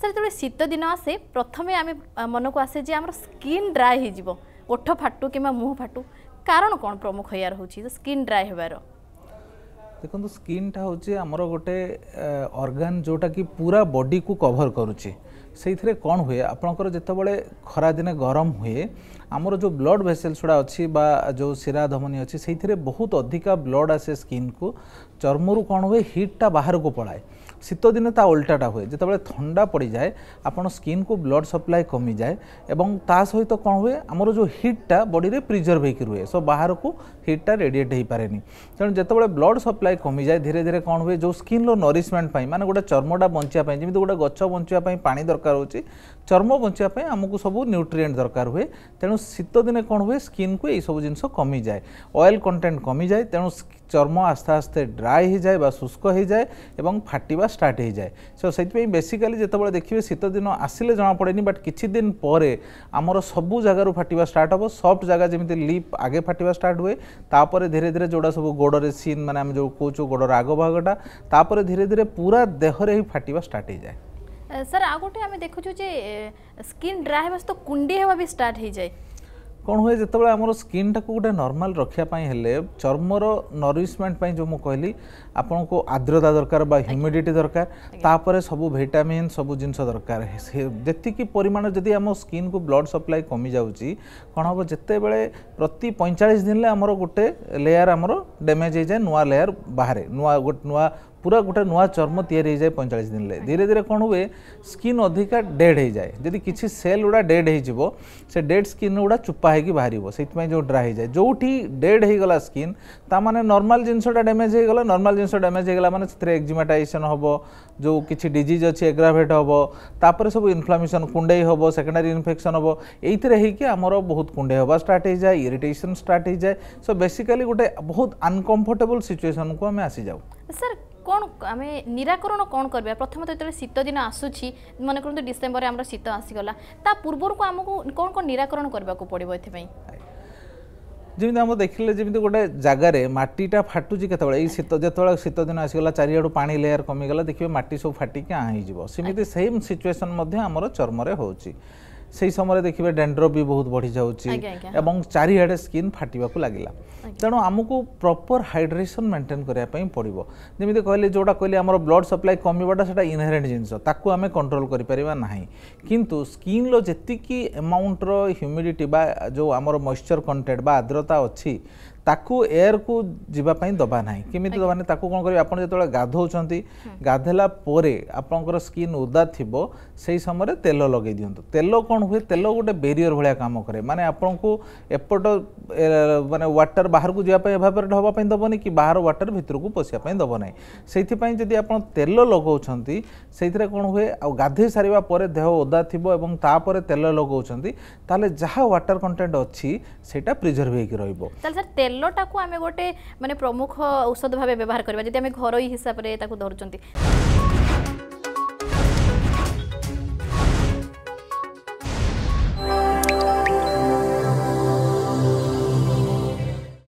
sir ଯେତେବେଳେ ଶୀତ ଦିନ ଆସେ ପ୍ରଥମେ ଆମେ ମନକୁ ଆସେ ଯେ ଆମର ସ୍କିନ୍ ଡ୍ରାଏ ହେଇଯିବ ଓଠ ଫାଟୁ କିମ୍ବା ମୁହଁ ଫାଟୁ କାରଣ କ'ଣ ପ୍ରମୁଖ ଏହାର ହେଉଛି ସ୍କିନ୍ ଡ୍ରାଏ ହେବାର ଦେଖନ୍ତୁ ସ୍କିନ୍ଟା ହେଉଛି ଆମର ଗୋଟେ ଅର୍ଗାନ୍ ଯେଉଁଟାକି ପୁରା ବଡ଼ିକୁ କଭର କରୁଛି ସେଇଥିରେ କ'ଣ ହୁଏ ଆପଣଙ୍କର ଯେତେବେଳେ ଖରାଦିନେ ଗରମ ହୁଏ ଆମର ଯେଉଁ ବ୍ଲଡ଼ ଭେସେଲ୍ସ ଗୁଡ଼ା ଅଛି ବା ଯେଉଁ ଶିରା ଧମନୀ ଅଛି ସେଇଥିରେ ବହୁତ ଅଧିକା ବ୍ଲଡ଼ ଆସେ ସ୍କିନ୍କୁ ଚର୍ମରୁ କ'ଣ ହୁଏ ହିଟ୍ଟା ବାହାରକୁ ପଳାଏ ଶୀତଦିନେ ତା ଓଲଟାଟା ହୁଏ ଯେତେବେଳେ ଥଣ୍ଡା ପଡ଼ିଯାଏ ଆପଣ ସ୍କିନ୍କୁ ବ୍ଲଡ଼ ସପ୍ଲାଏ କମିଯାଏ ଏବଂ ତା ସହିତ କ'ଣ ହୁଏ ଆମର ଯେଉଁ ହିଟ୍ଟା ବଡ଼ିରେ ପ୍ରିଜର୍ଭ ହେଇକି ରୁହେ ସୋ ବାହାରକୁ ହିଟ୍ଟା ରେଡ଼ିଏଟ୍ ହେଇପାରେନି ତେଣୁ ଯେତେବେଳେ ବ୍ଲଡ଼ ସପ୍ଲାଏ କମିଯାଏ ଧୀରେ ଧୀରେ କ'ଣ ହୁଏ ଯେଉଁ ସ୍କିନ୍ର ନରିଶମେଣ୍ଟ ପାଇଁ ମାନେ ଗୋଟେ ଚର୍ମଟା ବଞ୍ଚିବା ପାଇଁ ଯେମିତି ଗୋଟେ ଗଛ ବଞ୍ଚିବା ପାଇଁ ପାଣି ଦରକାର ହେଉଛି ଚର୍ମ ବଞ୍ଚିବା ପାଇଁ ଆମକୁ ସବୁ ନ୍ୟୁଟ୍ରିଏଣ୍ଟ ଦରକାର ହୁଏ ତେଣୁ ଶୀତଦିନେ କ'ଣ ହୁଏ ସ୍କିନ୍କୁ ଏଇସବୁ ଜିନିଷ କମିଯାଏ ଅଏଲ୍ କଣ୍ଟେଣ୍ଟ କମିଯାଏ ତେଣୁ চর্ম আস্তে আস্তে ড্রাই হয়ে যায় বা শুষ্ক হয়ে যায় এবং ফাটিবা স্টার্ট হয়ে যায় সো সেইপাই বেসিকালি যেতবে দেখবে শীতদিন আসলে জনাপড়েনি বাট কিছুদিন পরে আমার সবু জায়গার ফাটিবা স্টার্ট হব সফট জায়গা যেমি লিপ আগে ফাটিবা স্টার্ট হুয়ে তাপরে ধীরে ধীরে যেটা সব গোড়রে সিন মানে আমি যে কৌছু গোড়র আগ ভাগটা তাপরে ধীরে ধীরে পুরা দেহরে হি ফাটিবা স্টার্ট হয়ে যায় স্যার আগে আমি দেখুছু যে স্কিন ড্রাই হওয়া সহ কুণ্ডি হওয়া বি স্টার্ট হয়ে যায় କ'ଣ ହୁଏ ଯେତେବେଳେ ଆମର ସ୍କିନ୍ଟାକୁ ଗୋଟେ ନର୍ମାଲ୍ ରଖିବା ପାଇଁ ହେଲେ ଚର୍ମର ନରିସମେଣ୍ଟ ପାଇଁ ଯେଉଁ ମୁଁ କହିଲି ଆପଣଙ୍କୁ ଆର୍ଦ୍ରତା ଦରକାର ବା ହ୍ୟୁମିଡ଼ିଟି ଦରକାର ତାପରେ ସବୁ ଭିଟାମିନ୍ ସବୁ ଜିନିଷ ଦରକାର ଯେତିକି ପରିମାଣ ଯଦି ଆମ ସ୍କିନ୍କୁ ବ୍ଲଡ଼ ସପ୍ଲାଏ କମିଯାଉଛି କ'ଣ ହେବ ଯେତେବେଳେ ପ୍ରତି ପଇଁଚାଳିଶ ଦିନରେ ଆମର ଗୋଟେ ଲେୟାର ଆମର ଡ୍ୟାମେଜ୍ ହେଇଯାଏ ନୂଆ ଲେୟାର ବାହାରେ ନୂଆ ଗୋଟେ ନୂଆ पूरा गोटे नुआ चर्म तैयारी हो जाए पैंचाश दिन में धीरे धीरे कौन हुए स्किन अधिका डेड हो जाए जदि किसी सेल गुड़ा डेड हो डेड स्किन गुड़ा चुप्पा होगी बाहर से जो ड्राई जाए जो डेड होगा स्किन ताने नर्माल जिनसटा डैमेज हो गला नर्माल जिनस डैमेज होगा मैंने से एक्जिमाटाइसन हम जो किसी डिज अच्छी एग्राभेट हम तापर सब इनफ्लामेसन कुंडे हम सेकेंडारी इनफेक्शन हम ये आमर बहुत कुंडे हवा स्टार्ट जाए इरीटेसन स्टार्ट जाए सो बेसिकली गोटे बहुत अनकम्फर्टेबल सिचुएसन को आम आसी जाऊ सर কোণ আমি নিরাকরণ কোণ করবা প্রথমত যেত শীত দিন আসুছি মনে করুন ডিসেম্বরে আমার শীত আসিগলা তা পূর্বর আমি কোণ কোণ নিরাকরণ করা পড়ব এপাই ଯେମିତି ଆମ ଦେଖିଲେ ଯେମିତି ଗୋଟେ ଜାଗାରେ ମାଟିଟା ଫାଟୁଛି କେତେବେଳେ ଏଇ ଶୀତ ଯେତେବେଳେ ଶୀତ ଦିନ ଆସିଗଲା ଚାରିଆଡ଼ୁ ପାଣି ଲେୟାର କମିଗଲା ଦେଖିବେ ମାଟି ସବୁ ଫାଟିକି ଆଁ ହେଇଯିବ ସେମିତି ସେମ୍ ସିଚୁଏସନ୍ ମଧ୍ୟ ଆମର ଚର୍ମରେ ହେଉଛି সেই সময় দেখবে ড্যান্ড্রফ বি বহুত বড়ি যাচ্ছে এবং চারিআড়ে স্কিন ফাটবাক লাগিলা তেমন আমি প্রপর হাইড্রেসন মেন্টেন করা পড়ব যেমি কহিলে যেটা কহিলে আমার ব্লড সপ্লাই কমিবাটা সেটা ইনহেরেট জিনিস তাকে আমি কন্ট্রোল করে পারা না কিন্তু স্কিন্র যেত এমাউন্টর হ্যুমিডিটি বা যে আমার মইশ্চর কন্টেন্ট বা আর্দ্রতা অছি ତାକୁ ଏୟାରକୁ ଯିବା ପାଇଁ ଦେବା ନାହିଁ କେମିତି ଦେବା ନାହିଁ ତାକୁ କ'ଣ କରିବେ ଆପଣ ଯେତେବେଳେ ଗାଧଉଛନ୍ତି ଗାଧେଲା ପରେ ଆପଣଙ୍କର ସ୍କିନ୍ ଓଦା ଥିବ ସେଇ ସମୟରେ ତେଲ ଲଗାଇ ଦିଅନ୍ତୁ ତେଲ କ'ଣ ହୁଏ ତେଲ ଗୋଟେ ବେରିୟର ଭଳିଆ କାମ କରେ ମାନେ ଆପଣଙ୍କୁ ଏପଟ ମାନେ ୱାଟର ବାହାରକୁ ଯିବା ପାଇଁ ଏଭାବରେ ହେବା ପାଇଁ ଦେବନି କି ବାହାର ୱାଟର ଭିତରକୁ ପଶିବା ପାଇଁ ଦେବ ନାହିଁ ସେଇଥିପାଇଁ ଯଦି ଆପଣ ତେଲ ଲଗାଉଛନ୍ତି ସେଇଥିରେ କ'ଣ ହୁଏ ଆଉ ଗାଧୋଇ ସାରିବା ପରେ ଦେହ ଓଦା ଥିବ ଏବଂ ତାପରେ ତେଲ ଲଗାଉଛନ୍ତି ତାହେଲେ ଯାହା ୱାଟର କଣ୍ଟେଣ୍ଟ ଅଛି ସେଇଟା ପ୍ରିଜର୍ଭ ହେଇକି ରହିବ ତେଲ ତେଲଟାକୁ ଆମେ ଗୋଟେ ମାନେ ପ୍ରମୁଖ ଔଷଧ ଭାବେ ବ୍ୟବହାର କରିବା ଯଦି ଆମେ ଘରୋଇ ହିସାବରେ ତାକୁ ଧରୁଛନ୍ତି